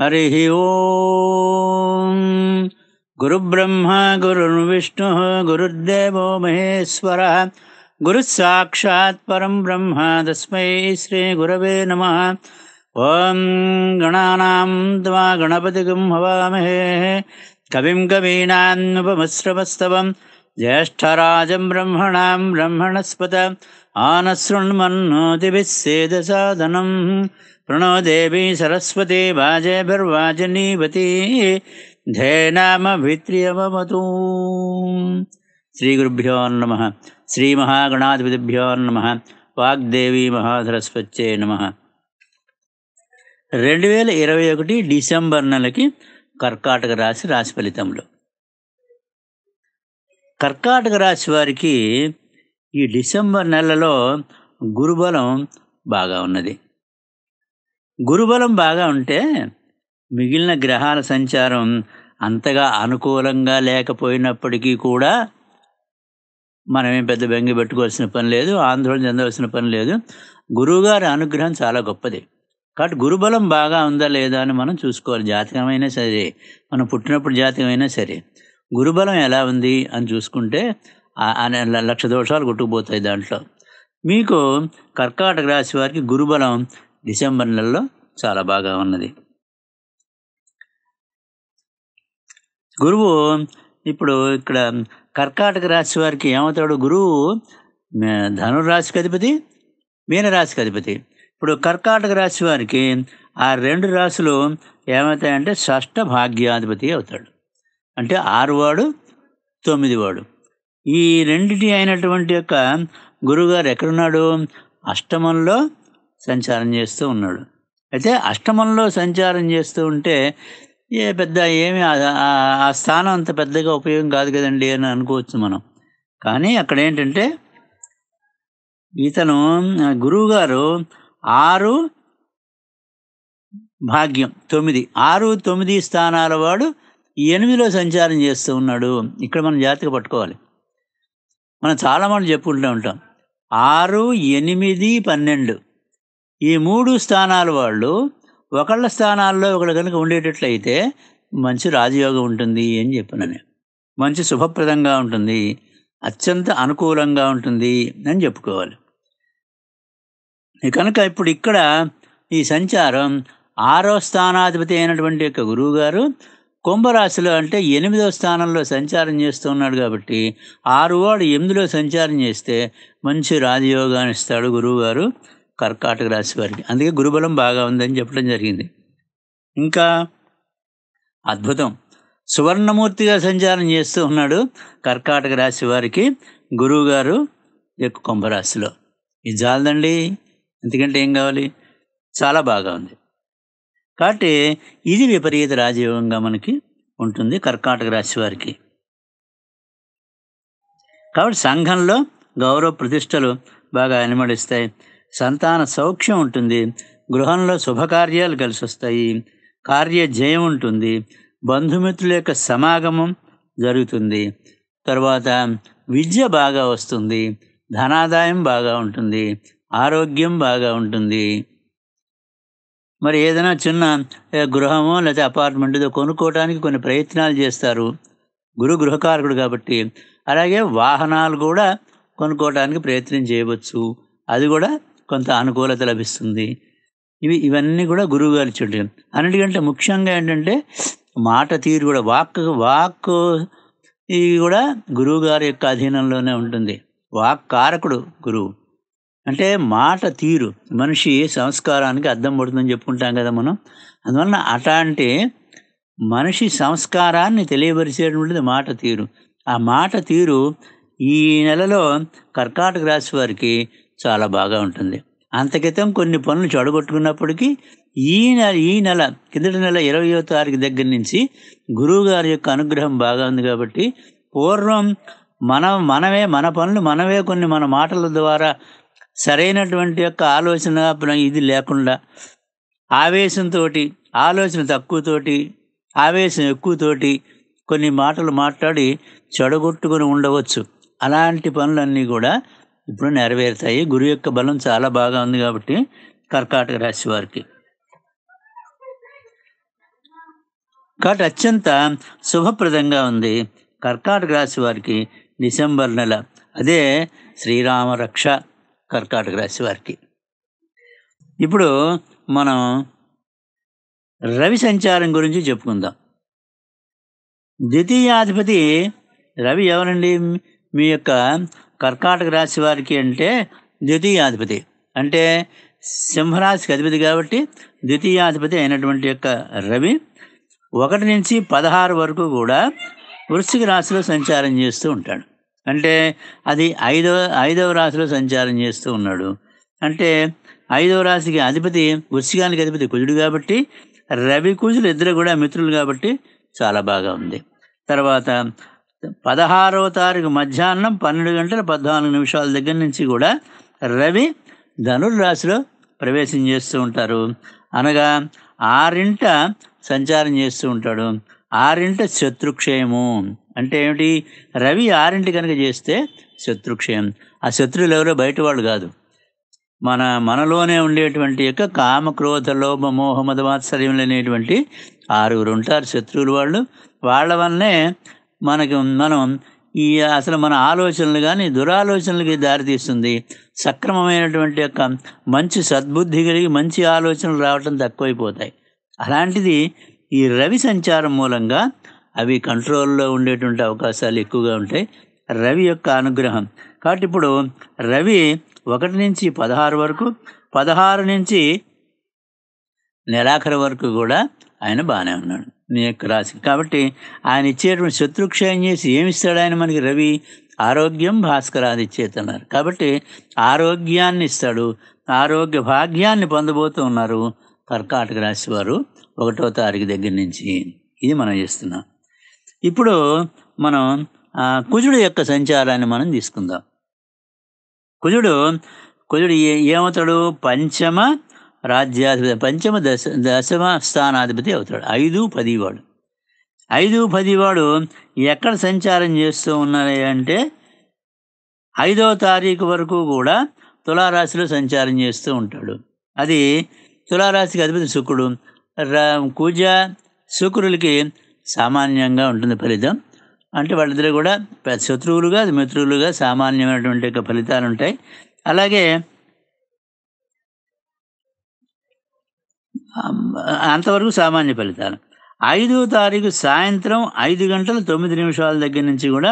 हरिः ओ गुरुब्रह्मा गुरुर्विष्णुः गुरुर्देवो महेश्वरः परं ब्रह्म तस्मै श्रीगुरवे नमः ॐ गणानां त्वा गणपति भवामहे कविं कवीनान् ज्येष्ठराजं ब्रह्मणां ब्रह्मणाम् ब्रह्मणस्पत आनश्रृण्मन्नोति विस्सेदसाधनम् प्रणो देवी सरस्वती वाजेभिर्वाजनीवती ధేనామభిత్రియవమతూ శ్రీగురుభ్యో నమ శ్రీమహాగణాధిపతిభ్యో నమ వాగ్దేవి మహాసరస్వత్యే నమ రెండు వేల ఇరవై ఒకటి డిసెంబర్ నెలకి కర్కాటక రాశి రాశి ఫలితంలో కర్కాటక రాశి వారికి ఈ డిసెంబర్ నెలలో గురుబలం బాగా ఉన్నది గురుబలం బాగా ఉంటే మిగిలిన గ్రహాల సంచారం అంతగా అనుకూలంగా లేకపోయినప్పటికీ కూడా మనమేం పెద్ద బెంగి పెట్టుకోవాల్సిన పని లేదు ఆందోళన చెందవలసిన పని లేదు గురువుగారి అనుగ్రహం చాలా గొప్పది కాబట్టి గురుబలం బాగా ఉందా లేదా అని మనం చూసుకోవాలి జాతకమైనా సరే మనం పుట్టినప్పుడు జాతకమైనా సరే గురుబలం ఎలా ఉంది అని చూసుకుంటే లక్ష దోషాలు కొట్టుకుపోతాయి దాంట్లో మీకు కర్కాటక రాశి వారికి గురుబలం డిసెంబర్ నెలలో చాలా బాగా ఉన్నది గురువు ఇప్పుడు ఇక్కడ కర్కాటక రాశి వారికి ఏమవుతాడు గురువు ధనురాశికి అధిపతి మీనరాశికి అధిపతి ఇప్పుడు కర్కాటక రాశి వారికి ఆ రెండు రాశులు ఏమవుతాయంటే షష్ట భాగ్యాధిపతి అవుతాడు అంటే ఆరువాడు తొమ్మిదివాడు ఈ రెండిటి అయినటువంటి యొక్క గురువుగారు ఎక్కడున్నాడు అష్టమంలో సంచారం చేస్తూ ఉన్నాడు అయితే అష్టమంలో సంచారం చేస్తూ ఉంటే ఏ పెద్ద ఏమి ఆ స్థానం అంత పెద్దగా ఉపయోగం కాదు కదండి అని అనుకోవచ్చు మనం కానీ అక్కడ ఏంటంటే ఇతను గురువుగారు ఆరు భాగ్యం తొమ్మిది ఆరు తొమ్మిది స్థానాల వాడు ఎనిమిదిలో సంచారం చేస్తూ ఉన్నాడు ఇక్కడ మనం జాతిగా పట్టుకోవాలి మనం చాలా మంది చెప్పుకుంటూ ఉంటాం ఆరు ఎనిమిది పన్నెండు ఈ మూడు స్థానాల వాళ్ళు ఒకళ్ళ స్థానాల్లో ఒకళ్ళు కనుక ఉండేటట్లయితే మంచి రాజయోగం ఉంటుంది అని చెప్పినని మంచి శుభప్రదంగా ఉంటుంది అత్యంత అనుకూలంగా ఉంటుంది అని చెప్పుకోవాలి కనుక ఇప్పుడు ఇక్కడ ఈ సంచారం ఆరో స్థానాధిపతి అయినటువంటి యొక్క గురువుగారు కుంభరాశిలో అంటే ఎనిమిదో స్థానంలో సంచారం చేస్తూ ఉన్నాడు కాబట్టి ఆరు వాడు ఎనిమిదిలో సంచారం చేస్తే మంచి రాజయోగాన్ని ఇస్తాడు గురువుగారు కర్కాటక రాశి వారికి అందుకే గురుబలం బాగా ఉందని చెప్పడం జరిగింది ఇంకా అద్భుతం సువర్ణమూర్తిగా సంచారం చేస్తూ ఉన్నాడు కర్కాటక రాశి వారికి గురువుగారు యొక్క కుంభరాశిలో ఇది చాలదండి ఎందుకంటే ఏం కావాలి చాలా బాగా ఉంది కాబట్టి ఇది విపరీత రాజయోగంగా మనకి ఉంటుంది కర్కాటక రాశి వారికి కాబట్టి సంఘంలో గౌరవ ప్రతిష్టలు బాగా అనిమడిస్తాయి సంతాన సౌఖ్యం ఉంటుంది గృహంలో శుభకార్యాలు కలిసి వస్తాయి కార్య జయం ఉంటుంది బంధుమిత్రుల యొక్క సమాగమం జరుగుతుంది తర్వాత విద్య బాగా వస్తుంది ధనాదాయం బాగా ఉంటుంది ఆరోగ్యం బాగా ఉంటుంది మరి ఏదైనా చిన్న గృహమో లేదా అపార్ట్మెంట్ కొనుక్కోవడానికి కొన్ని ప్రయత్నాలు చేస్తారు గురు గృహకారకుడు కాబట్టి అలాగే వాహనాలు కూడా కొనుక్కోవడానికి ప్రయత్నం చేయవచ్చు అది కూడా కొంత అనుకూలత లభిస్తుంది ఇవి ఇవన్నీ కూడా గురువు గారి ఇచ్చేటాను అన్నిటికంటే ముఖ్యంగా ఏంటంటే మాట తీరు కూడా వాక్ వాక్ ఇది కూడా గురువు గారి యొక్క అధీనంలోనే ఉంటుంది వాక్ కారకుడు గురువు అంటే మాట తీరు మనిషి సంస్కారానికి అర్థం పడుతుందని చెప్పుకుంటాం కదా మనం అందువలన అట్లాంటి మనిషి సంస్కారాన్ని తెలియపరిచేటువంటిది మాట తీరు ఆ మాట తీరు ఈ నెలలో కర్కాటక రాశి వారికి చాలా బాగా ఉంటుంది అంతకితం కొన్ని పనులు చెడగొట్టుకున్నప్పటికీ ఈ నెల ఈ నెల కిందటి నెల ఇరవయో తారీఖు దగ్గర నుంచి గురువు గారి యొక్క అనుగ్రహం బాగా ఉంది కాబట్టి పూర్వం మనం మనమే మన పనులు మనమే కొన్ని మన మాటల ద్వారా సరైనటువంటి యొక్క ఆలోచన ఇది లేకుండా ఆవేశంతో ఆలోచన తక్కువతోటి ఆవేశం ఎక్కువతోటి కొన్ని మాటలు మాట్లాడి చెడగొట్టుకుని ఉండవచ్చు అలాంటి పనులన్నీ కూడా ఇప్పుడు నెరవేరుతాయి గురువు యొక్క బలం చాలా బాగా ఉంది కాబట్టి కర్కాటక రాశి వారికి కాబట్టి అత్యంత శుభప్రదంగా ఉంది కర్కాటక రాశి వారికి డిసెంబర్ నెల అదే శ్రీరామ రక్ష కర్కాటక రాశి వారికి ఇప్పుడు మనం రవి సంచారం గురించి చెప్పుకుందాం ద్వితీయాధిపతి రవి ఎవరండి మీ యొక్క కర్కాటక రాశి వారికి అంటే ద్వితీయాధిపతి అంటే సింహరాశికి అధిపతి కాబట్టి ద్వితీయాధిపతి అయినటువంటి యొక్క రవి ఒకటి నుంచి పదహారు వరకు కూడా వృశ్చిక రాశిలో సంచారం చేస్తూ ఉంటాడు అంటే అది ఐదవ ఐదవ రాశిలో సంచారం చేస్తూ ఉన్నాడు అంటే ఐదవ రాశికి అధిపతి వృశ్చికానికి అధిపతి కుజుడు కాబట్టి రవి కుజులు ఇద్దరు కూడా మిత్రులు కాబట్టి చాలా బాగా ఉంది తర్వాత పదహారవ తారీఖు మధ్యాహ్నం పన్నెండు గంటల పద్నాలుగు నిమిషాల దగ్గర నుంచి కూడా రవి ధనుర్రాశిలో ప్రవేశం చేస్తూ ఉంటారు అనగా ఆరింట సంచారం చేస్తూ ఉంటాడు ఆరింట శత్రుక్షయము అంటే ఏమిటి రవి ఆరింటి కనుక చేస్తే శత్రుక్షయం ఆ శత్రువులు ఎవరో బయట వాళ్ళు కాదు మన మనలోనే ఉండేటువంటి యొక్క కామక్రోధ లోభ మోహమద మాత్సర్యం లేనేటువంటి ఆరుగురు ఉంటారు శత్రువులు వాళ్ళు వాళ్ళ వల్లనే మనకి మనం ఈ అసలు మన ఆలోచనలు కానీ దురాలోచనలకి దారితీస్తుంది సక్రమమైనటువంటి యొక్క మంచి సద్బుద్ధి కలిగి మంచి ఆలోచనలు రావటం తక్కువైపోతాయి అలాంటిది ఈ రవి సంచారం మూలంగా అవి కంట్రోల్లో ఉండేటువంటి అవకాశాలు ఎక్కువగా ఉంటాయి రవి యొక్క అనుగ్రహం కాబట్టి ఇప్పుడు రవి ఒకటి నుంచి పదహారు వరకు పదహారు నుంచి నెలాఖరు వరకు కూడా ఆయన బాగానే ఉన్నాడు నీ యొక్క రాశి కాబట్టి ఆయన ఇచ్చేటువంటి శత్రుక్షయం చేసి ఏమిస్తాడు ఆయన మనకి రవి ఆరోగ్యం అది ఇచ్చేతున్నారు కాబట్టి ఆరోగ్యాన్ని ఇస్తాడు ఆరోగ్య భాగ్యాన్ని పొందబోతూ ఉన్నారు కర్కాటక రాశి వారు ఒకటో తారీఖు దగ్గర నుంచి ఇది మనం చేస్తున్నాం ఇప్పుడు మనం కుజుడు యొక్క సంచారాన్ని మనం తీసుకుందాం కుజుడు కుజుడు ఏమవుతాడు పంచమ రాజ్యాధిపతి పంచమ దశ దశమ స్థానాధిపతి అవుతాడు ఐదు పదివాడు ఐదు పదివాడు ఎక్కడ సంచారం చేస్తూ ఉన్నాయంటే ఐదో ఐదవ తారీఖు వరకు కూడా తులారాశిలో సంచారం చేస్తూ ఉంటాడు అది తులారాశికి అధిపతి శుక్రుడు కూజ శుక్రులకి సామాన్యంగా ఉంటుంది ఫలితం అంటే వాళ్ళిద్దరూ కూడా శత్రువులుగా మిత్రులుగా సామాన్యమైనటువంటి ఫలితాలు ఉంటాయి అలాగే అంతవరకు సామాన్య ఫలితాలు ఐదో తారీఖు సాయంత్రం ఐదు గంటల తొమ్మిది నిమిషాల దగ్గర నుంచి కూడా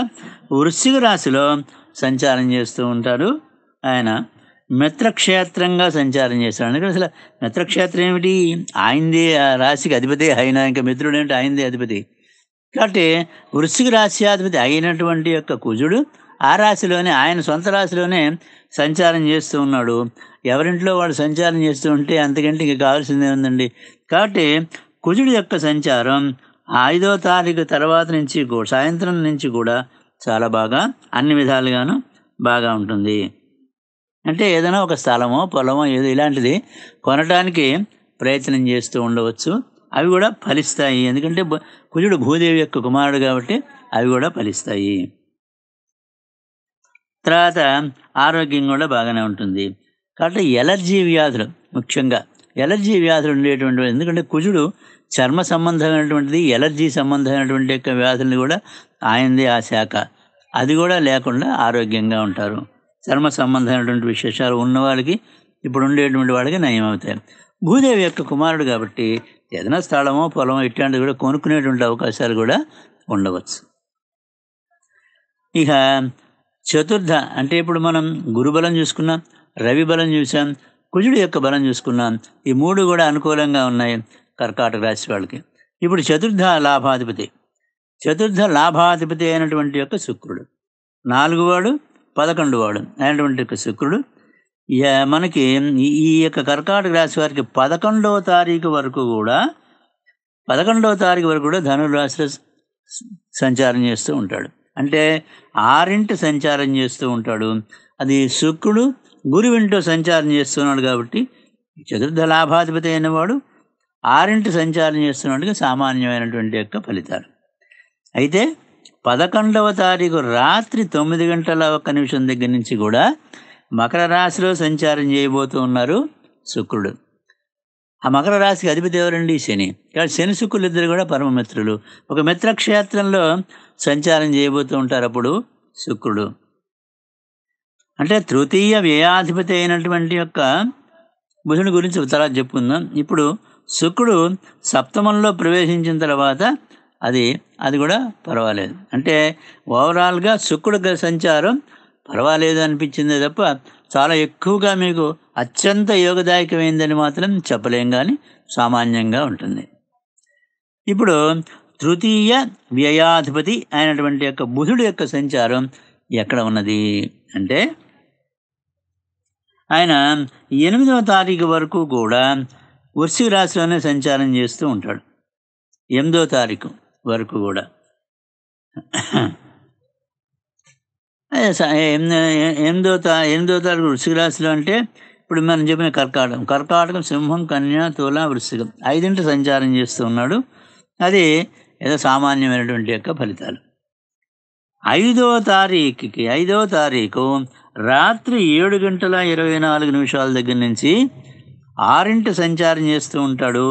వృశ్చిక రాశిలో సంచారం చేస్తూ ఉంటారు ఆయన మిత్రక్షేత్రంగా సంచారం చేస్తాడు అందుకని అసలు మిత్రక్షేత్రం ఏమిటి ఆయనదే రాశికి అధిపతి అయిన ఇంకా మిత్రుడు ఏమిటి ఆయనదే అధిపతి కాబట్టి వృశ్చిక అధిపతి అయినటువంటి యొక్క కుజుడు ఆ రాశిలోనే ఆయన సొంత రాశిలోనే సంచారం చేస్తూ ఉన్నాడు ఎవరింట్లో వాడు సంచారం చేస్తూ ఉంటే అంతకంటే ఇంక కావాల్సిందే ఉందండి కాబట్టి కుజుడి యొక్క సంచారం ఐదో తారీఖు తర్వాత నుంచి సాయంత్రం నుంచి కూడా చాలా బాగా అన్ని విధాలుగాను బాగా ఉంటుంది అంటే ఏదైనా ఒక స్థలమో పొలమో ఏదో ఇలాంటిది కొనడానికి ప్రయత్నం చేస్తూ ఉండవచ్చు అవి కూడా ఫలిస్తాయి ఎందుకంటే కుజుడు భూదేవి యొక్క కుమారుడు కాబట్టి అవి కూడా ఫలిస్తాయి తర్వాత ఆరోగ్యం కూడా బాగానే ఉంటుంది కాబట్టి ఎలర్జీ వ్యాధులు ముఖ్యంగా ఎలర్జీ వ్యాధులు ఉండేటువంటి ఎందుకంటే కుజుడు చర్మ సంబంధమైనటువంటిది ఎలర్జీ సంబంధమైనటువంటి యొక్క వ్యాధుల్ని కూడా ఆయనది ఆ శాఖ అది కూడా లేకుండా ఆరోగ్యంగా ఉంటారు చర్మ సంబంధమైనటువంటి విశేషాలు ఉన్నవాళ్ళకి ఇప్పుడు ఉండేటువంటి వాళ్ళకి నయం అవుతాయి భూదేవి యొక్క కుమారుడు కాబట్టి ఏదైనా స్థలమో పొలమో ఇట్లాంటివి కూడా కొనుక్కునేటువంటి అవకాశాలు కూడా ఉండవచ్చు ఇక చతుర్థ అంటే ఇప్పుడు మనం గురుబలం చూసుకున్నాం రవి బలం చూసాం కుజుడు యొక్క బలం చూసుకున్నాం ఈ మూడు కూడా అనుకూలంగా ఉన్నాయి కర్కాటక రాశి వాళ్ళకి ఇప్పుడు చతుర్థ లాభాధిపతి చతుర్థ లాభాధిపతి అయినటువంటి యొక్క శుక్రుడు నాలుగు వాడు పదకొండు వాడు అయినటువంటి యొక్క శుక్రుడు మనకి ఈ యొక్క కర్కాటక రాశి వారికి పదకొండవ తారీఖు వరకు కూడా పదకొండవ తారీఖు వరకు కూడా ధనురాశిలో సంచారం చేస్తూ ఉంటాడు అంటే ఆరింటి సంచారం చేస్తూ ఉంటాడు అది శుక్రుడు గురు వింటూ సంచారం చేస్తున్నాడు కాబట్టి చతుర్థ లాభాధిపతి అయినవాడు ఆరింటి సంచారం చేస్తున్నట్టుగా సామాన్యమైనటువంటి యొక్క ఫలితాలు అయితే పదకొండవ తారీఖు రాత్రి తొమ్మిది గంటల ఒక్క నిమిషం దగ్గర నుంచి కూడా మకర రాశిలో సంచారం చేయబోతూ ఉన్నారు శుక్రుడు ఆ మకర రాశికి అధిపతి ఎవరండి శని కాబట్టి శని శుక్రులు ఇద్దరు కూడా పరమమిత్రులు ఒక మిత్రక్షేత్రంలో సంచారం చేయబోతూ ఉంటారు అప్పుడు శుక్రుడు అంటే తృతీయ వ్యయాధిపతి అయినటువంటి యొక్క బుధుని గురించి తర్వాత చెప్పుకుందాం ఇప్పుడు శుక్రుడు సప్తమంలో ప్రవేశించిన తర్వాత అది అది కూడా పర్వాలేదు అంటే ఓవరాల్గా శుక్రుడు సంచారం పర్వాలేదు అనిపించిందే తప్ప చాలా ఎక్కువగా మీకు అత్యంత యోగదాయకమైందని మాత్రం చెప్పలేం కానీ సామాన్యంగా ఉంటుంది ఇప్పుడు తృతీయ వ్యయాధిపతి అయినటువంటి యొక్క బుధుడు యొక్క సంచారం ఎక్కడ ఉన్నది అంటే ఆయన ఎనిమిదవ తారీఖు వరకు కూడా వర్షి రాశిలోనే సంచారం చేస్తూ ఉంటాడు ఎనిమిదవ తారీఖు వరకు కూడా ఎనిమిదో తా ఎనిమిదో తారీఖు వృశ్చిక రాశిలో అంటే ఇప్పుడు మనం చెప్పిన కర్కాటకం కర్కాటకం సింహం కన్యా తుల వృశ్చికం ఐదింటి సంచారం చేస్తూ ఉన్నాడు అది ఏదో సామాన్యమైనటువంటి యొక్క ఫలితాలు ఐదో తారీఖుకి ఐదో తారీఖు రాత్రి ఏడు గంటల ఇరవై నాలుగు నిమిషాల దగ్గర నుంచి ఆరింటి సంచారం చేస్తూ ఉంటాడు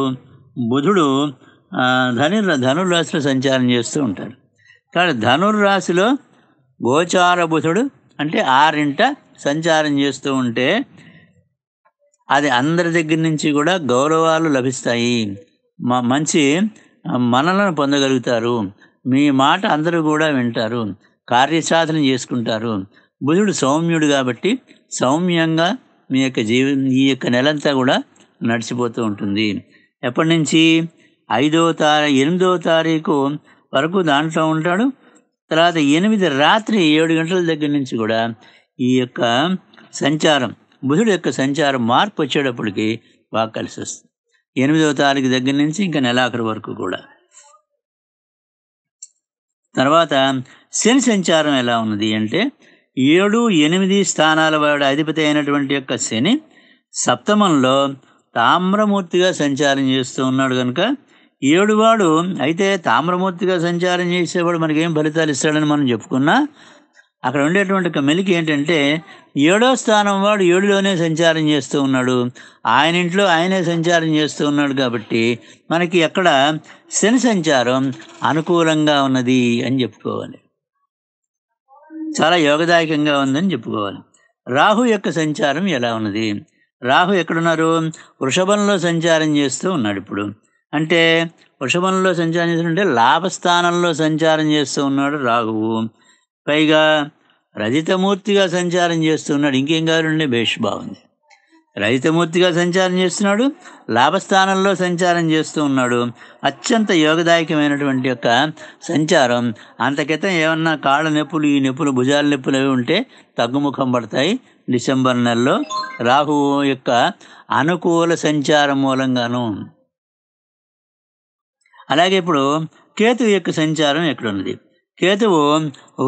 బుధుడు ధను ధనుర్రాశిలో సంచారం చేస్తూ ఉంటాడు కానీ ధనుర్రాశిలో గోచారబుధుడు అంటే ఆరింట సంచారం చేస్తూ ఉంటే అది అందరి దగ్గర నుంచి కూడా గౌరవాలు లభిస్తాయి మంచి మనలను పొందగలుగుతారు మీ మాట అందరూ కూడా వింటారు కార్యసాధన చేసుకుంటారు బుధుడు సౌమ్యుడు కాబట్టి సౌమ్యంగా మీ యొక్క జీవన ఈ యొక్క నెలంతా కూడా నడిచిపోతూ ఉంటుంది ఎప్పటి నుంచి ఐదో తారీ ఎనిమిదో తారీఖు వరకు దాంట్లో ఉంటాడు తర్వాత ఎనిమిది రాత్రి ఏడు గంటల దగ్గర నుంచి కూడా ఈ యొక్క సంచారం బుధుడు యొక్క సంచారం మార్పు వచ్చేటప్పటికి బాగా కలిసి వస్తుంది ఎనిమిదవ తారీఖు దగ్గర నుంచి ఇంకా నెలాఖరు వరకు కూడా తర్వాత శని సంచారం ఎలా ఉన్నది అంటే ఏడు ఎనిమిది స్థానాల వాడు అధిపతి అయినటువంటి యొక్క శని సప్తమంలో తామ్రమూర్తిగా సంచారం చేస్తూ ఉన్నాడు కనుక ఏడువాడు అయితే తామ్రమూర్తిగా సంచారం చేసేవాడు మనకేం ఫలితాలు ఇస్తాడని మనం చెప్పుకున్నా అక్కడ ఉండేటువంటి ఒక మెలికి ఏంటంటే ఏడో స్థానం వాడు ఏడులోనే సంచారం చేస్తూ ఉన్నాడు ఆయన ఇంట్లో ఆయనే సంచారం చేస్తూ ఉన్నాడు కాబట్టి మనకి అక్కడ శని సంచారం అనుకూలంగా ఉన్నది అని చెప్పుకోవాలి చాలా యోగదాయకంగా ఉందని చెప్పుకోవాలి రాహు యొక్క సంచారం ఎలా ఉన్నది రాహు ఎక్కడున్నారు వృషభంలో సంచారం చేస్తూ ఉన్నాడు ఇప్పుడు అంటే వృషభంలో సంచారం చేస్తుంటే లాభస్థానంలో సంచారం చేస్తూ ఉన్నాడు రాఘువు పైగా రజితమూర్తిగా సంచారం చేస్తున్నాడు ఇంకేం కాదుండే భేష్ బాగుంది రజితమూర్తిగా సంచారం చేస్తున్నాడు లాభస్థానంలో సంచారం చేస్తూ ఉన్నాడు అత్యంత యోగదాయకమైనటువంటి యొక్క సంచారం అంతకితం ఏమన్నా కాళ్ళ నొప్పులు ఈ నొప్పులు భుజాల నొప్పులు అవి ఉంటే తగ్గుముఖం పడతాయి డిసెంబర్ నెలలో రాహువు యొక్క అనుకూల సంచారం మూలంగాను అలాగే ఇప్పుడు కేతువు యొక్క సంచారం ఎక్కడున్నది కేతువు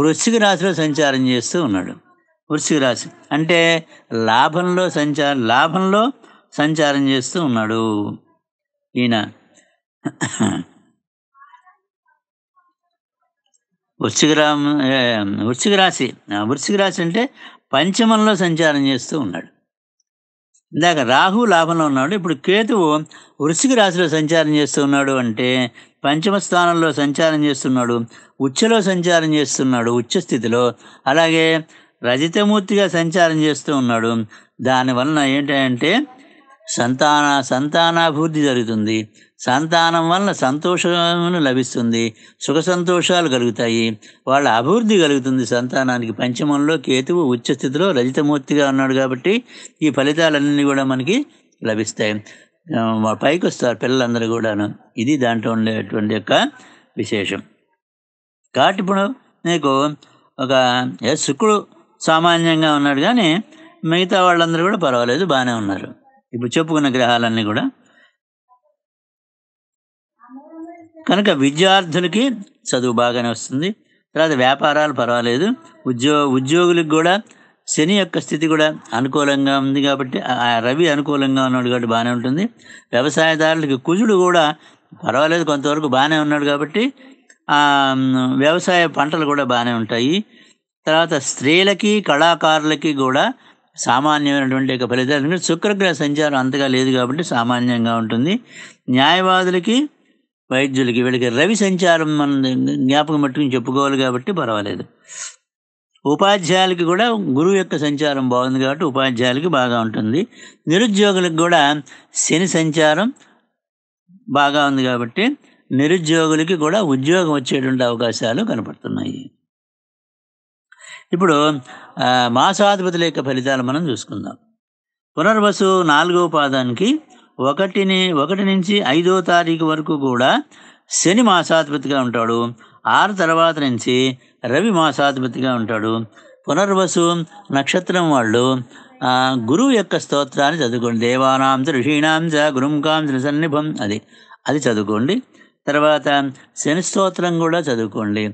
వృశ్చిక రాశిలో సంచారం చేస్తూ ఉన్నాడు వృశ్చిక రాశి అంటే లాభంలో సంచార లాభంలో సంచారం చేస్తూ ఉన్నాడు ఈయన వృశ్చిక రా వృశ్చిక రాశి వృశ్చిక రాశి అంటే పంచమంలో సంచారం చేస్తూ ఉన్నాడు ఇందాక రాహు లాభంలో ఉన్నాడు ఇప్పుడు కేతువు వృశ్చిక రాశిలో సంచారం చేస్తున్నాడు అంటే పంచమ స్థానంలో సంచారం చేస్తున్నాడు ఉచ్చలో సంచారం చేస్తున్నాడు ఉచ్చ స్థితిలో అలాగే రజితమూర్తిగా సంచారం చేస్తూ ఉన్నాడు దానివలన ఏంటంటే సంతాన సంతానాభివృద్ధి జరుగుతుంది సంతానం వలన సంతోషం లభిస్తుంది సుఖ సంతోషాలు కలుగుతాయి వాళ్ళ అభివృద్ధి కలుగుతుంది సంతానానికి పంచమంలో కేతువు ఉచ్చస్థితిలో రజితమూర్తిగా ఉన్నాడు కాబట్టి ఈ ఫలితాలన్నీ కూడా మనకి లభిస్తాయి పైకి వస్తారు పిల్లలందరూ కూడాను ఇది దాంట్లో ఉండేటువంటి యొక్క విశేషం కాబట్టి ఇప్పుడు నీకు ఒక శుక్రుడు సామాన్యంగా ఉన్నాడు కానీ మిగతా వాళ్ళందరూ కూడా పర్వాలేదు బాగానే ఉన్నారు ఇప్పుడు చెప్పుకున్న గ్రహాలన్నీ కూడా కనుక విద్యార్థులకి చదువు బాగానే వస్తుంది తర్వాత వ్యాపారాలు పర్వాలేదు ఉద్యో ఉద్యోగులకు కూడా శని యొక్క స్థితి కూడా అనుకూలంగా ఉంది కాబట్టి రవి అనుకూలంగా ఉన్నాడు కాబట్టి బాగానే ఉంటుంది వ్యవసాయదారులకి కుజుడు కూడా పర్వాలేదు కొంతవరకు బాగానే ఉన్నాడు కాబట్టి వ్యవసాయ పంటలు కూడా బాగానే ఉంటాయి తర్వాత స్త్రీలకి కళాకారులకి కూడా సామాన్యమైనటువంటి యొక్క ఫలితాలు శుక్రగ్రహ సంచారం అంతగా లేదు కాబట్టి సామాన్యంగా ఉంటుంది న్యాయవాదులకి వైద్యులకి వీళ్ళకి రవి సంచారం మనం జ్ఞాపకం పట్టుకుని చెప్పుకోవాలి కాబట్టి పర్వాలేదు ఉపాధ్యాయులకి కూడా గురువు యొక్క సంచారం బాగుంది కాబట్టి ఉపాధ్యాయులకి బాగా ఉంటుంది నిరుద్యోగులకు కూడా శని సంచారం బాగా ఉంది కాబట్టి నిరుద్యోగులకి కూడా ఉద్యోగం వచ్చేటువంటి అవకాశాలు కనపడుతున్నాయి ఇప్పుడు మాసాధిపతుల యొక్క ఫలితాలు మనం చూసుకుందాం పునర్వసు నాలుగో పాదానికి ఒకటిని ఒకటి నుంచి ఐదో తారీఖు వరకు కూడా శని మాసాధిపతిగా ఉంటాడు ఆరు తర్వాత నుంచి రవి మాసాధిపతిగా ఉంటాడు పునర్వసు నక్షత్రం వాళ్ళు గురువు యొక్క స్తోత్రాన్ని చదువుకోండి దేవానాం చ ఋషీణాం చ గురుంకాం సన్నిభం అది అది చదువుకోండి తర్వాత శని స్తోత్రం కూడా చదువుకోండి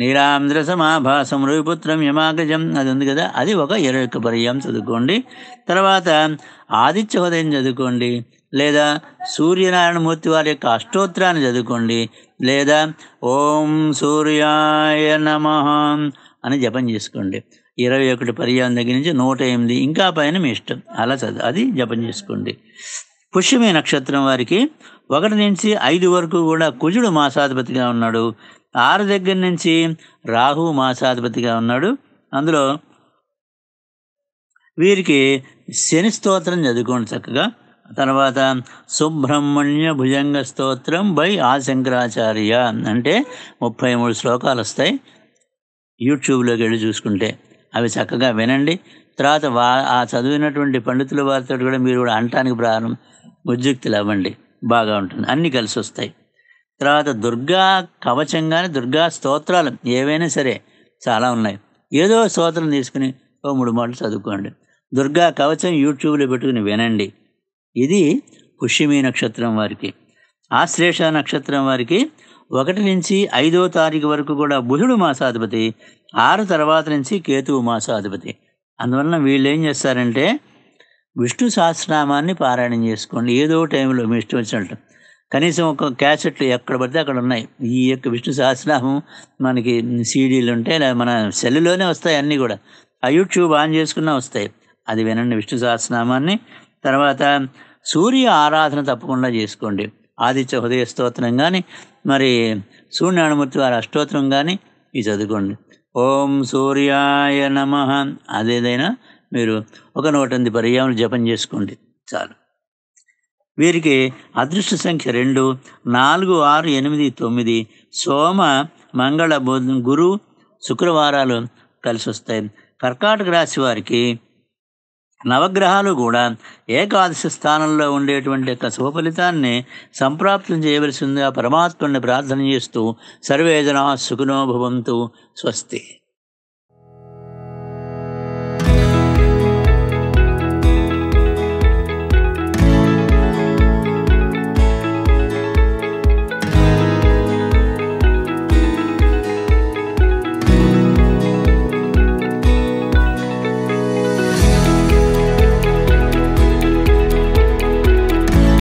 నీలాంధ్ర సమాభాసం రవిపుత్రం యమాగజం అది ఉంది కదా అది ఒక ఇరవై ఒక్క పర్యాయం చదువుకోండి తర్వాత ఆదిత్య హృదయం చదువుకోండి లేదా సూర్యనారాయణమూర్తి వారి యొక్క అష్టోత్తరాన్ని చదువుకోండి లేదా ఓం సూర్యాయ నమ అని జపం చేసుకోండి ఇరవై ఒకటి పర్యాయం దగ్గర నుంచి నూట ఎనిమిది ఇంకా పైన మీ ఇష్టం అలా చదువు అది జపం చేసుకోండి పుష్యమే నక్షత్రం వారికి ఒకటి నుంచి ఐదు వరకు కూడా కుజుడు మాసాధిపతిగా ఉన్నాడు ఆరు దగ్గర నుంచి రాహు మాసాధిపతిగా ఉన్నాడు అందులో వీరికి శని స్తోత్రం చదువుకోండి చక్కగా తర్వాత సుబ్రహ్మణ్య భుజంగ స్తోత్రం బై ఆ శంకరాచార్య అంటే ముప్పై మూడు శ్లోకాలు వస్తాయి యూట్యూబ్లోకి వెళ్ళి చూసుకుంటే అవి చక్కగా వినండి తర్వాత వా ఆ చదివినటువంటి పండితుల వారితో కూడా మీరు కూడా అంటానికి ప్రారంభం ఉద్యుక్తులు అవ్వండి బాగా ఉంటుంది అన్నీ కలిసి వస్తాయి తర్వాత దుర్గా కవచంగానే దుర్గా స్తోత్రాలు ఏవైనా సరే చాలా ఉన్నాయి ఏదో స్తోత్రం తీసుకుని ఓ మూడు మాటలు చదువుకోండి దుర్గా కవచం యూట్యూబ్లో పెట్టుకుని వినండి ఇది పుష్యమీ నక్షత్రం వారికి ఆశ్లేష నక్షత్రం వారికి ఒకటి నుంచి ఐదో తారీఖు వరకు కూడా బుధుడు మాసాధిపతి ఆరు తర్వాత నుంచి కేతువు మాసాధిపతి అందువలన వీళ్ళు ఏం చేస్తారంటే విష్ణు సహస్రనామాన్ని పారాయణం చేసుకోండి ఏదో టైంలో మీ ఇష్టం వచ్చినట్టు కనీసం ఒక క్యాసెట్లు ఎక్కడ పడితే అక్కడ ఉన్నాయి ఈ యొక్క విష్ణు సహస్రనామం మనకి సీడీలు ఉంటాయి మన సెల్లులోనే వస్తాయి అన్నీ కూడా ఆ యూట్యూబ్ ఆన్ చేసుకున్నా వస్తాయి అది వినండి విష్ణు సహస్రనామాన్ని తర్వాత సూర్య ఆరాధన తప్పకుండా చేసుకోండి ఆదిత్య హృదయ స్తోత్రం కానీ మరి సూర్యనారాయణమూర్తి వారి అష్టోత్రం కానీ ఇది చదువుకోండి ఓం సూర్యాయ నమ అదేదైనా మీరు ఒక నూట ఎనిమిది పర్యాములు జపం చేసుకోండి చాలు వీరికి అదృష్ట సంఖ్య రెండు నాలుగు ఆరు ఎనిమిది తొమ్మిది సోమ మంగళ బుధ గురు శుక్రవారాలు కలిసి వస్తాయి కర్కాటక రాశి వారికి నవగ్రహాలు కూడా ఏకాదశి స్థానంలో ఉండేటువంటి యొక్క శుభఫలితాన్ని సంప్రాప్తం చేయవలసిందిగా పరమాత్మని ప్రార్థన చేస్తూ సర్వేజన సుఖనోభవంతు స్వస్తి